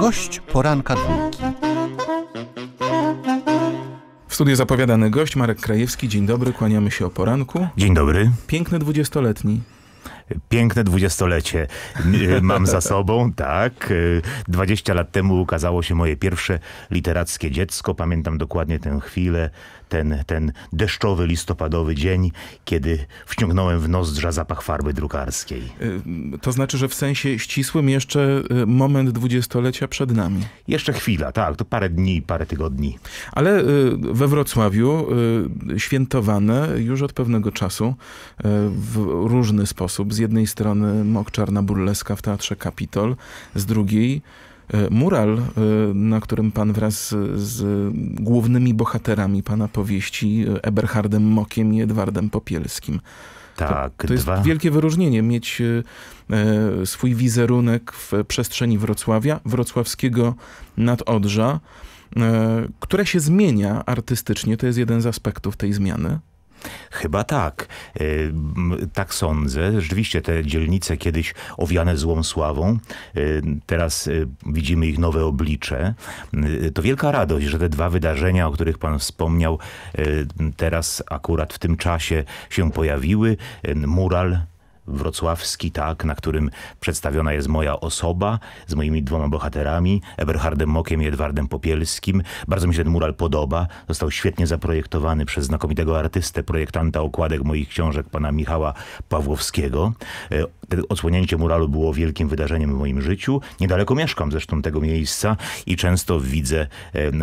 Gość poranka dwójki. W studiu zapowiadany gość Marek Krajewski. Dzień dobry, kłaniamy się o poranku. Dzień dobry. Piękny dwudziestoletni. Piękne dwudziestolecie y, mam za sobą, tak. 20 y, lat temu ukazało się moje pierwsze literackie dziecko. Pamiętam dokładnie tę chwilę, ten, ten deszczowy, listopadowy dzień, kiedy wciągnąłem w nozdrza zapach farby drukarskiej. Y, to znaczy, że w sensie ścisłym jeszcze moment dwudziestolecia przed nami. Jeszcze chwila, tak. To parę dni, parę tygodni. Ale we Wrocławiu świętowane już od pewnego czasu w różny sposób jednej strony czarna burleska w Teatrze Kapitol, z drugiej e, mural, e, na którym pan wraz z głównymi bohaterami pana powieści e, Eberhardem Mokiem i Edwardem Popielskim. Tak, to, to jest wielkie wyróżnienie mieć e, swój wizerunek w przestrzeni Wrocławia, wrocławskiego nadodrza, e, które się zmienia artystycznie. To jest jeden z aspektów tej zmiany. Chyba tak. E, tak sądzę. Rzeczywiście te dzielnice kiedyś owiane złą sławą, e, teraz e, widzimy ich nowe oblicze. To wielka radość, że te dwa wydarzenia, o których pan wspomniał, teraz akurat w tym czasie się pojawiły. Mural wrocławski, tak, na którym przedstawiona jest moja osoba z moimi dwoma bohaterami, Eberhardem Mokiem i Edwardem Popielskim. Bardzo mi się ten mural podoba. Został świetnie zaprojektowany przez znakomitego artystę, projektanta okładek moich książek, pana Michała Pawłowskiego. E, odsłonięcie muralu było wielkim wydarzeniem w moim życiu. Niedaleko mieszkam zresztą tego miejsca i często widzę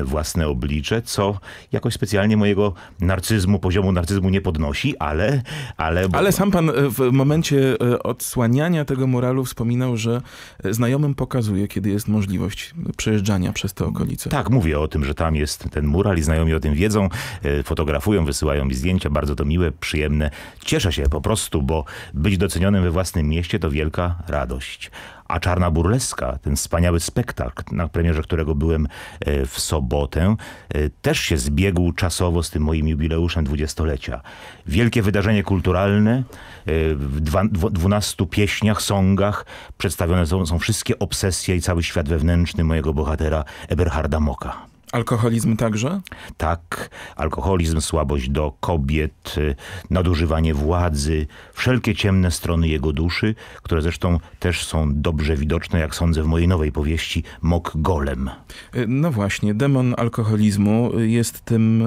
własne oblicze, co jakoś specjalnie mojego narcyzmu, poziomu narcyzmu nie podnosi, ale... Ale, ale sam pan e, w momencie momencie e, odsłaniania tego muralu wspominał, że e, znajomym pokazuje, kiedy jest możliwość przejeżdżania przez te okolice. Tak, mówię o tym, że tam jest ten mural i znajomi o tym wiedzą, e, fotografują, wysyłają mi zdjęcia, bardzo to miłe, przyjemne. Cieszę się po prostu, bo być docenionym we własnym mieście to wielka radość a Czarna Burleska, ten wspaniały spektakl, na premierze którego byłem e, w sobotę, e, też się zbiegł czasowo z tym moim jubileuszem dwudziestolecia. Wielkie wydarzenie kulturalne, e, w dwunastu pieśniach, songach przedstawione są, są wszystkie obsesje i cały świat wewnętrzny mojego bohatera Eberharda Moka. Alkoholizm także? Tak. Alkoholizm, słabość do kobiet, y, nadużywanie władzy, wszelkie ciemne strony jego duszy, które zresztą też są dobrze widoczne, jak sądzę, w mojej nowej powieści Mok Golem. Y, no właśnie, demon alkoholizmu jest tym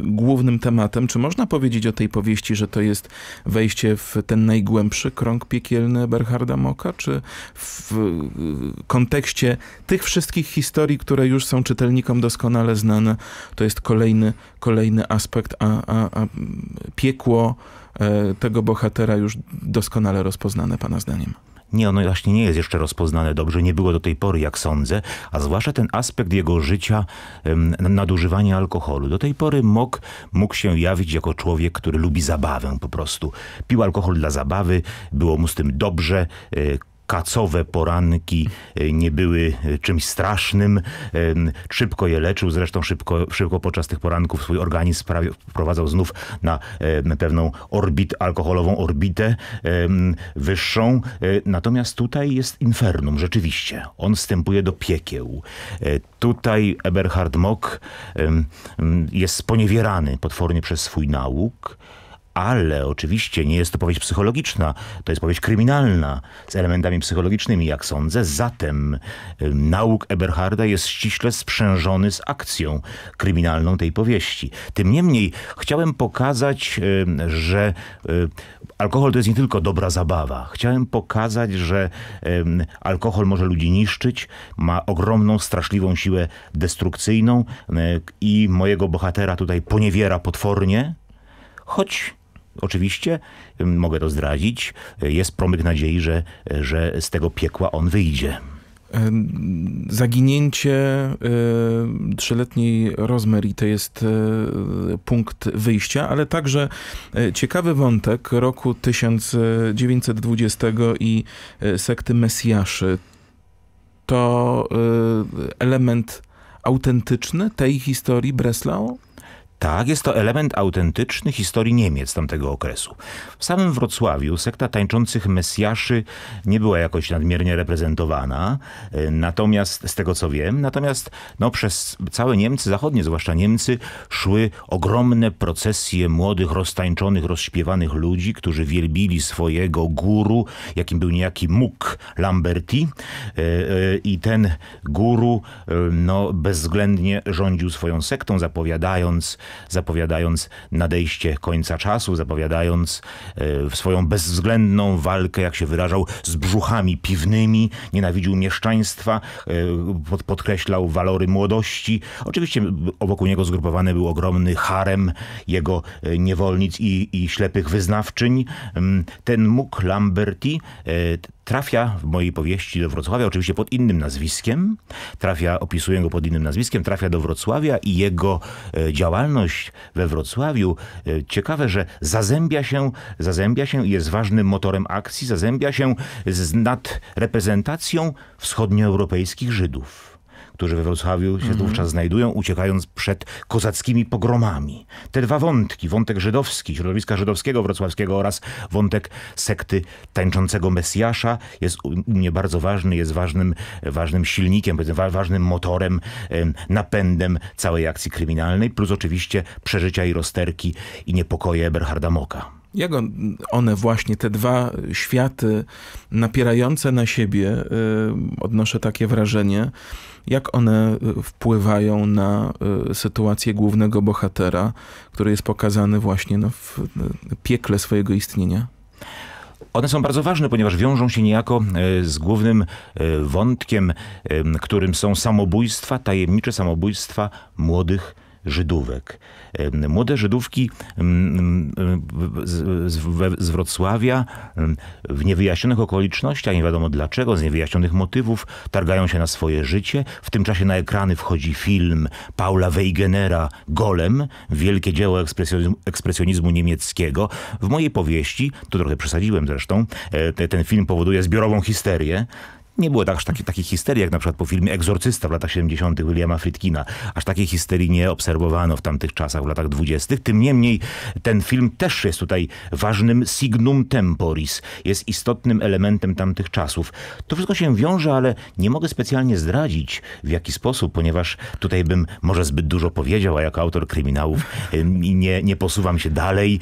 y, głównym tematem. Czy można powiedzieć o tej powieści, że to jest wejście w ten najgłębszy krąg piekielny Berharda Moka? Czy w y, kontekście tych wszystkich historii, które już są czytelnikom doskonałe? doskonale znane. To jest kolejny, kolejny aspekt, a, a, a piekło e, tego bohatera już doskonale rozpoznane pana zdaniem. Nie, ono właśnie nie jest jeszcze rozpoznane dobrze, nie było do tej pory, jak sądzę, a zwłaszcza ten aspekt jego życia, nadużywania alkoholu. Do tej pory mógł, mógł się jawić jako człowiek, który lubi zabawę po prostu. Pił alkohol dla zabawy, było mu z tym dobrze, e, kacowe poranki e, nie były e, czymś strasznym. E, szybko je leczył, zresztą szybko, szybko podczas tych poranków swój organizm wprowadzał znów na pewną orbit, alkoholową orbitę wyższą. Natomiast tutaj jest infernum, rzeczywiście. On wstępuje do piekieł. Tutaj Eberhard Mock jest sponiewierany potwornie przez swój nauk ale oczywiście nie jest to powieść psychologiczna, to jest powieść kryminalna z elementami psychologicznymi, jak sądzę. Zatem y, nauk Eberharda jest ściśle sprzężony z akcją kryminalną tej powieści. Tym niemniej chciałem pokazać, y, że y, alkohol to jest nie tylko dobra zabawa. Chciałem pokazać, że alkohol może ludzi niszczyć, ma ogromną, straszliwą siłę destrukcyjną i mojego bohatera tutaj poniewiera potwornie, choć Oczywiście, mogę to zdradzić, jest promyk nadziei, że, że z tego piekła on wyjdzie. Zaginięcie y, trzyletniej Rosemary to jest y, punkt wyjścia, ale także y, ciekawy wątek roku 1920 i sekty Mesjaszy. To element autentyczny tej historii Breslau? Tak, jest to element autentyczny historii Niemiec tamtego okresu. W samym Wrocławiu sekta tańczących Mesjaszy nie była jakoś nadmiernie reprezentowana, e, natomiast z tego co wiem, natomiast no, przez całe Niemcy zachodnie, zwłaszcza Niemcy, szły ogromne procesje młodych, roztańczonych, rozśpiewanych ludzi, którzy wielbili swojego guru, jakim był niejaki Muk Lamberti e, e, i ten guru no, bezwzględnie rządził swoją sektą, zapowiadając zapowiadając nadejście końca czasu, zapowiadając e, swoją bezwzględną walkę, jak się wyrażał, z brzuchami piwnymi, nienawidził mieszczaństwa, e, podkreślał walory młodości. Oczywiście obok niego zgrupowany był ogromny harem jego e, niewolnic i, i ślepych wyznawczyń. Mm, ten muk Lamberti, trafia w mojej powieści do Wrocławia, oczywiście pod innym nazwiskiem, trafia, opisuję go pod innym nazwiskiem, trafia do Wrocławia i jego e, działalność we Wrocławiu, e, ciekawe, że zazębia się, zazębia się i jest ważnym motorem akcji, zazębia się z nadreprezentacją wschodnioeuropejskich Żydów którzy we Wrocławiu się mm. wówczas znajdują, uciekając przed kozackimi pogromami. Te dwa wątki, wątek żydowski, środowiska żydowskiego wrocławskiego oraz wątek sekty tańczącego Mesjasza jest u mnie bardzo ważny, jest ważnym, ważnym silnikiem, ważnym motorem, napędem całej akcji kryminalnej, plus oczywiście przeżycia i rozterki i niepokoje Berharda Moka jak one właśnie, te dwa światy napierające na siebie, y, odnoszę takie wrażenie, jak one y, wpływają na y, sytuację głównego bohatera, który jest pokazany właśnie no, w piekle swojego istnienia? One są bardzo ważne, ponieważ wiążą się niejako z głównym wątkiem, którym są samobójstwa, tajemnicze samobójstwa młodych Żydówek. Młode Żydówki z Wrocławia w niewyjaśnionych okolicznościach, nie wiadomo dlaczego, z niewyjaśnionych motywów, targają się na swoje życie. W tym czasie na ekrany wchodzi film Paula Weigenera Golem, wielkie dzieło ekspresjonizmu niemieckiego. W mojej powieści, to trochę przesadziłem zresztą, e, ten film powoduje zbiorową histerię. Nie było tak, aż takich histerii, jak na przykład po filmie Egzorcysta w latach 70. Williama Fritkina. Aż takiej histerii nie obserwowano w tamtych czasach, w latach 20. Tym niemniej ten film też jest tutaj ważnym signum temporis. Jest istotnym elementem tamtych czasów. To wszystko się wiąże, ale nie mogę specjalnie zdradzić w jaki sposób, ponieważ tutaj bym może zbyt dużo powiedział, a jako autor kryminałów nie, nie posuwam się dalej.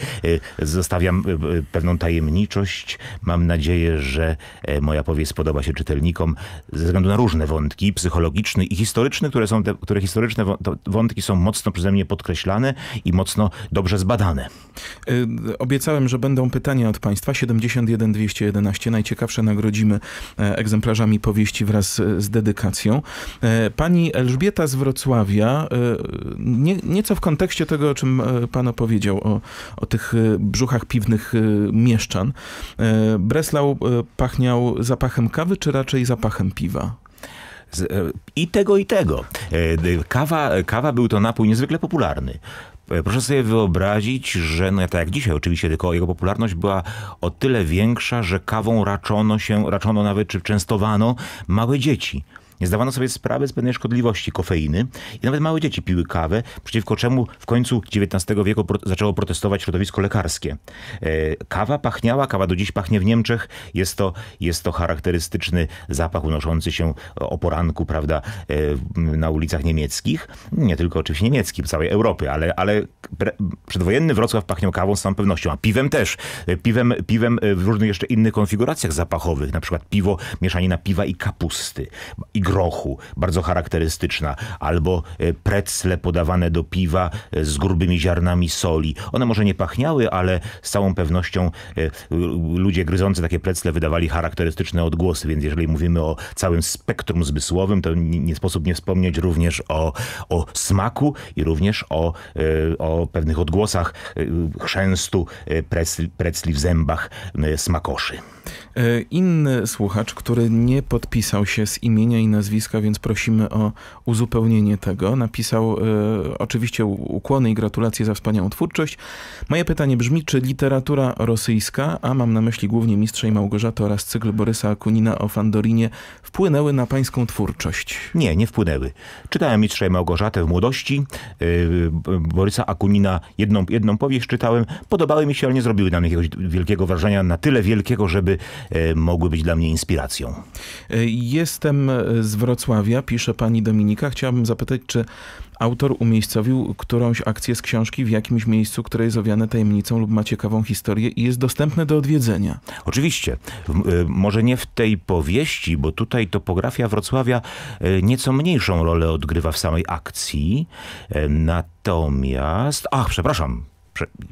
E, zostawiam e, e, pewną tajemniczość. Mam nadzieję, że moja powieść spodoba się czytelnikom czytelnikom ze względu na różne wątki, psychologiczny i historyczny, które, są te, które historyczne wątki są mocno przeze mnie podkreślane i mocno dobrze zbadane. Y, obiecałem, że będą pytania od Państwa. 71 211. Najciekawsze nagrodzimy e, egzemplarzami powieści wraz z dedykacją. E, pani Elżbieta z Wrocławia, e, nie, nieco w kontekście tego, o czym Pan opowiedział, o, o tych brzuchach piwnych mieszczan. Breslau pachniał zapachem kawy, czy raczej raczej zapachem piwa. E, I tego, i tego. E, kawa, kawa był to napój niezwykle popularny. E, proszę sobie wyobrazić, że no, tak jak dzisiaj oczywiście, tylko jego popularność była o tyle większa, że kawą raczono się, raczono nawet, czy częstowano małe dzieci. Nie zdawano sobie sprawy z pewnej szkodliwości kofeiny i nawet małe dzieci piły kawę, przeciwko czemu w końcu XIX wieku pro zaczęło protestować środowisko lekarskie. E, kawa pachniała, kawa do dziś pachnie w Niemczech. Jest to, jest to charakterystyczny zapach unoszący się o poranku, prawda, e, na ulicach niemieckich. Nie tylko oczywiście niemiecki, całej Europy, ale, ale przedwojenny Wrocław pachniał kawą z całą pewnością, a piwem też. E, piwem, piwem w różnych jeszcze innych konfiguracjach zapachowych, na przykład piwo, mieszanina piwa i kapusty. I grochu, bardzo charakterystyczna, albo e, precle podawane do piwa e, z grubymi ziarnami soli. One może nie pachniały, ale z całą pewnością e, ludzie gryzący takie precle wydawali charakterystyczne odgłosy, więc jeżeli mówimy o całym spektrum zmysłowym, to nie sposób nie wspomnieć również o, o smaku i również o, o pewnych odgłosach chrzęstu precli w zębach smakoszy. E, inny słuchacz, który nie podpisał się z imienia i nazwiska, więc prosimy o uzupełnienie tego, napisał e, oczywiście ukłony i gratulacje za wspaniałą twórczość. Moje pytanie brzmi, czy literatura rosyjska, a mam na myśli głównie Mistrza i Małgorzata oraz cykl Borysa Akunina o Fandorinie, wpłynęły na pańską twórczość? Nie, nie wpłynęły. Czytałem Mistrza i Małgorzatę w młodości, y, Borysa Akunina jedną, jedną powieść czytałem, podobały mi się, ale nie zrobiły na mnie jakiegoś wielkiego wrażenia, na tyle wielkiego, żeby E, mogły być dla mnie inspiracją. E, jestem e, z Wrocławia, pisze pani Dominika. Chciałabym zapytać, czy autor umiejscowił którąś akcję z książki w jakimś miejscu, które jest owiane tajemnicą lub ma ciekawą historię i jest dostępne do odwiedzenia. Oczywiście. Może nie w tej powieści, bo tutaj topografia Wrocławia nieco mniejszą rolę odgrywa w samej akcji. Natomiast... Ach, przepraszam,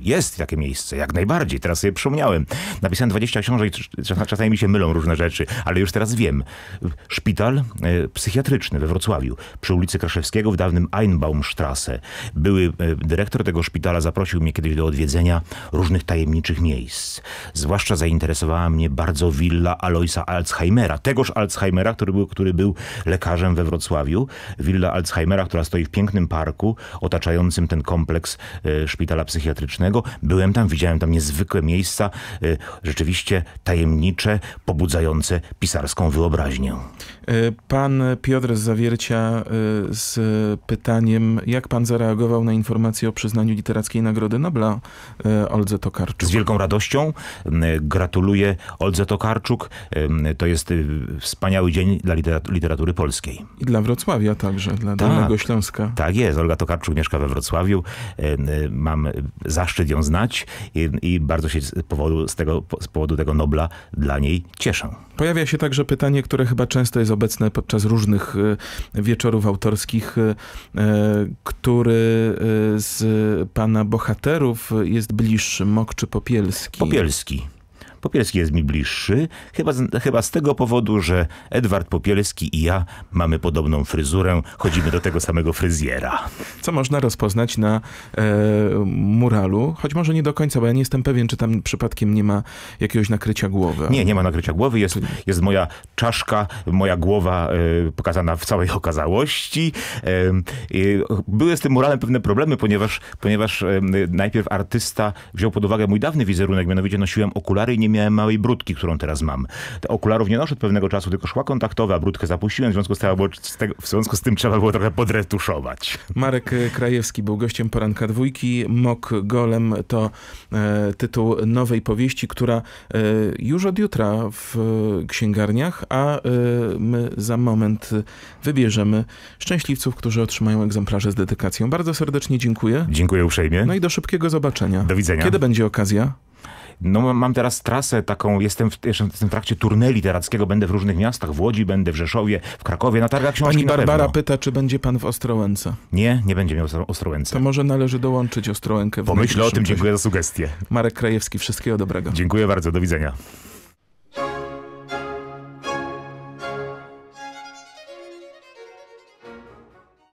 jest takie miejsce, jak najbardziej. Teraz sobie przypomniałem. Napisałem 20 książek, czasami mi się mylą różne rzeczy, ale już teraz wiem. Szpital e, psychiatryczny we Wrocławiu, przy ulicy Kraszewskiego w dawnym Einbaumstrasse. Były e, dyrektor tego szpitala zaprosił mnie kiedyś do odwiedzenia różnych tajemniczych miejsc. Zwłaszcza zainteresowała mnie bardzo willa Aloisa Alzheimera, tegoż Alzheimera, który był, który był lekarzem we Wrocławiu. Willa Alzheimera, która stoi w pięknym parku otaczającym ten kompleks e, szpitala psychiatrycznego psychiatrycznego. Byłem tam, widziałem tam niezwykłe miejsca, y, rzeczywiście tajemnicze, pobudzające pisarską wyobraźnię. Y, pan Piotr Zawiercia y, z pytaniem, jak pan zareagował na informację o przyznaniu literackiej Nagrody Nobla Oldze Tokarczuk? Z wielką radością gratuluję Oldze Tokarczuk. To jest wspaniały dzień dla literatury polskiej. I dla Wrocławia także, dla tak, Dolnego Śląska. Tak jest. Olga Tokarczuk mieszka we Wrocławiu. Mam zaszczyt ją znać i, i bardzo się z powodu, z, tego, z powodu tego Nobla dla niej cieszę. Pojawia się także pytanie, które chyba często jest obecne podczas różnych e, wieczorów autorskich, e, e, który z pana bohaterów jest bliższy, Mok czy Popielski? Popielski. Popielski jest mi bliższy, chyba z, chyba z tego powodu, że Edward Popielski i ja mamy podobną fryzurę, chodzimy do tego samego fryzjera. Co można rozpoznać na e, muralu, choć może nie do końca, bo ja nie jestem pewien, czy tam przypadkiem nie ma jakiegoś nakrycia głowy. Nie, nie ma nakrycia głowy, jest, jest moja czaszka, moja głowa e, pokazana w całej okazałości. E, e były z tym muralem pewne problemy, ponieważ, ponieważ e, najpierw artysta wziął pod uwagę mój dawny wizerunek, mianowicie nosiłem okulary i nie miałem małej brudki, którą teraz mam. Te okularów nie noszę od pewnego czasu, tylko szła kontaktowa, brudkę zapuściłem, w związku z, tego, w związku z tym trzeba było trochę podretuszować. Marek Krajewski był gościem poranka dwójki. Mok Golem to e, tytuł nowej powieści, która e, już od jutra w księgarniach, a e, my za moment wybierzemy szczęśliwców, którzy otrzymają egzemplarze z dedykacją. Bardzo serdecznie dziękuję. Dziękuję uprzejmie. No i do szybkiego zobaczenia. Do widzenia. Kiedy będzie okazja? No mam teraz trasę taką, jestem w, jestem w trakcie turnę literackiego, będę w różnych miastach, w Łodzi będę, w Rzeszowie, w Krakowie, na targach książki Pani Barbara pyta, czy będzie pan w Ostrołęce. Nie, nie będzie miał Ostrołęce. To może należy dołączyć Ostrołękę. W Pomyślę o tym, dziękuję za sugestię. Marek Krajewski, wszystkiego dobrego. Dziękuję bardzo, do widzenia.